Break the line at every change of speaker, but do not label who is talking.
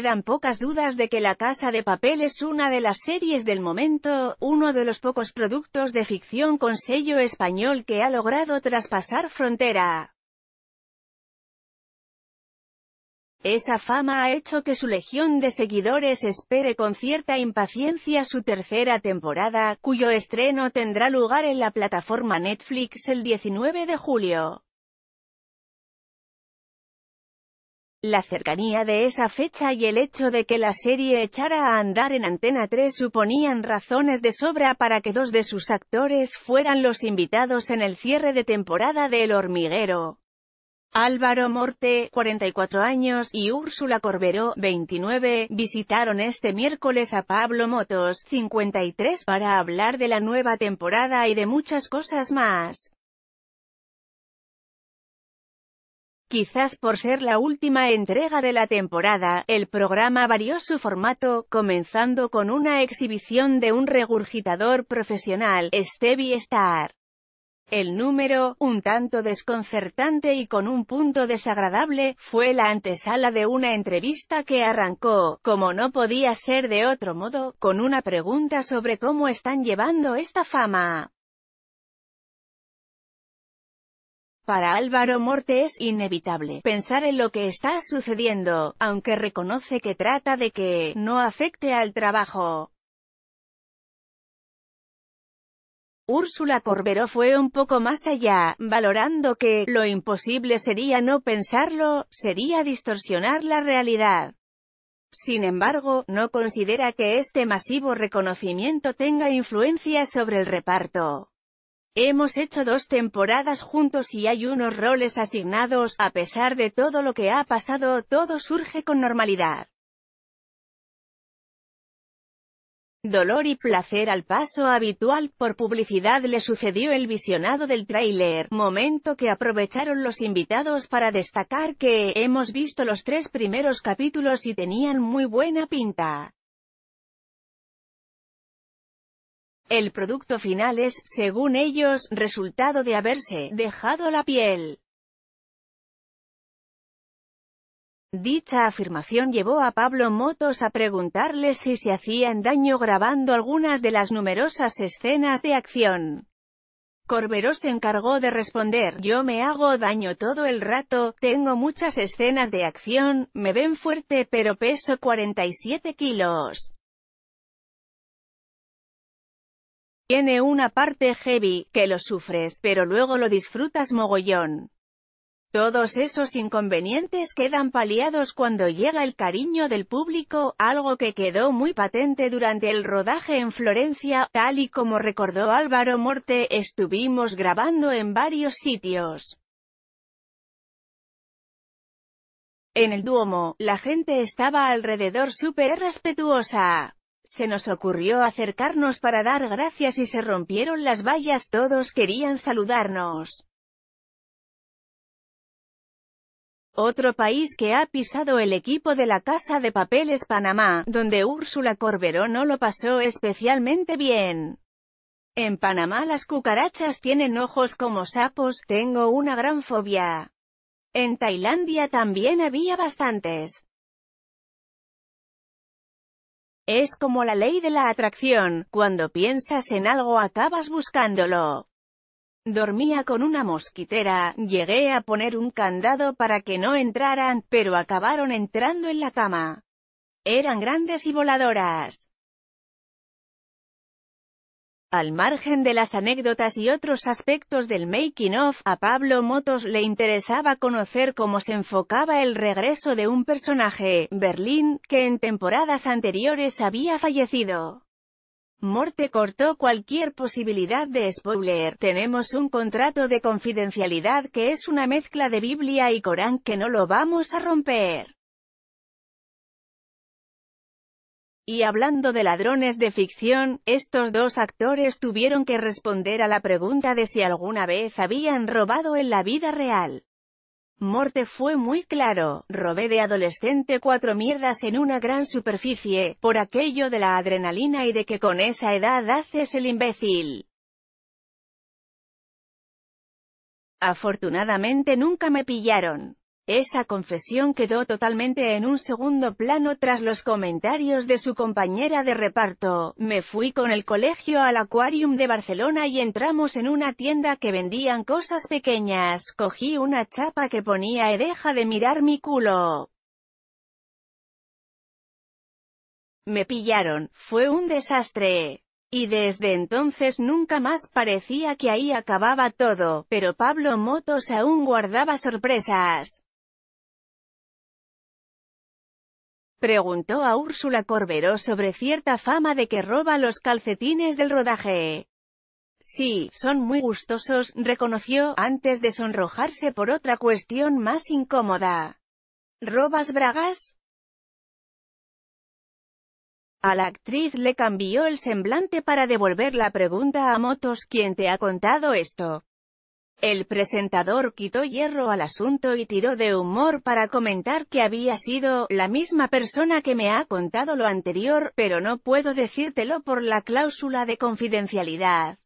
Quedan pocas dudas de que La Casa de Papel es una de las series del momento, uno de los pocos productos de ficción con sello español que ha logrado traspasar frontera. Esa fama ha hecho que su legión de seguidores espere con cierta impaciencia su tercera temporada, cuyo estreno tendrá lugar en la plataforma Netflix el 19 de julio. La cercanía de esa fecha y el hecho de que la serie echara a andar en Antena 3 suponían razones de sobra para que dos de sus actores fueran los invitados en el cierre de temporada de El Hormiguero. Álvaro Morte, 44 años, y Úrsula Corberó, 29, visitaron este miércoles a Pablo Motos, 53, para hablar de la nueva temporada y de muchas cosas más. Quizás por ser la última entrega de la temporada, el programa varió su formato, comenzando con una exhibición de un regurgitador profesional, Stevie Star. El número, un tanto desconcertante y con un punto desagradable, fue la antesala de una entrevista que arrancó, como no podía ser de otro modo, con una pregunta sobre cómo están llevando esta fama. Para Álvaro Morte es inevitable pensar en lo que está sucediendo, aunque reconoce que trata de que no afecte al trabajo. Úrsula Corberó fue un poco más allá, valorando que lo imposible sería no pensarlo, sería distorsionar la realidad. Sin embargo, no considera que este masivo reconocimiento tenga influencia sobre el reparto. Hemos hecho dos temporadas juntos y hay unos roles asignados, a pesar de todo lo que ha pasado, todo surge con normalidad. Dolor y placer al paso habitual, por publicidad le sucedió el visionado del tráiler, momento que aprovecharon los invitados para destacar que, hemos visto los tres primeros capítulos y tenían muy buena pinta. El producto final es, según ellos, resultado de haberse dejado la piel. Dicha afirmación llevó a Pablo Motos a preguntarles si se hacían daño grabando algunas de las numerosas escenas de acción. Corberó se encargó de responder, yo me hago daño todo el rato, tengo muchas escenas de acción, me ven fuerte pero peso 47 kilos. Tiene una parte heavy, que lo sufres, pero luego lo disfrutas mogollón. Todos esos inconvenientes quedan paliados cuando llega el cariño del público, algo que quedó muy patente durante el rodaje en Florencia, tal y como recordó Álvaro Morte, estuvimos grabando en varios sitios. En el Duomo, la gente estaba alrededor súper respetuosa. Se nos ocurrió acercarnos para dar gracias y se rompieron las vallas, todos querían saludarnos. Otro país que ha pisado el equipo de la Casa de Papel es Panamá, donde Úrsula Corberó no lo pasó especialmente bien. En Panamá las cucarachas tienen ojos como sapos, tengo una gran fobia. En Tailandia también había bastantes. Es como la ley de la atracción, cuando piensas en algo acabas buscándolo. Dormía con una mosquitera, llegué a poner un candado para que no entraran, pero acabaron entrando en la cama. Eran grandes y voladoras. Al margen de las anécdotas y otros aspectos del making of, a Pablo Motos le interesaba conocer cómo se enfocaba el regreso de un personaje, Berlín, que en temporadas anteriores había fallecido. Morte cortó cualquier posibilidad de spoiler. Tenemos un contrato de confidencialidad que es una mezcla de Biblia y Corán que no lo vamos a romper. Y hablando de ladrones de ficción, estos dos actores tuvieron que responder a la pregunta de si alguna vez habían robado en la vida real. Morte fue muy claro, robé de adolescente cuatro mierdas en una gran superficie, por aquello de la adrenalina y de que con esa edad haces el imbécil. Afortunadamente nunca me pillaron. Esa confesión quedó totalmente en un segundo plano tras los comentarios de su compañera de reparto. Me fui con el colegio al Aquarium de Barcelona y entramos en una tienda que vendían cosas pequeñas. Cogí una chapa que ponía e deja de mirar mi culo. Me pillaron, fue un desastre. Y desde entonces nunca más parecía que ahí acababa todo, pero Pablo Motos aún guardaba sorpresas. Preguntó a Úrsula Corberó sobre cierta fama de que roba los calcetines del rodaje. Sí, son muy gustosos, reconoció, antes de sonrojarse por otra cuestión más incómoda. ¿Robas bragas? A la actriz le cambió el semblante para devolver la pregunta a Motos, ¿quién te ha contado esto? El presentador quitó hierro al asunto y tiró de humor para comentar que había sido la misma persona que me ha contado lo anterior, pero no puedo decírtelo por la cláusula de confidencialidad.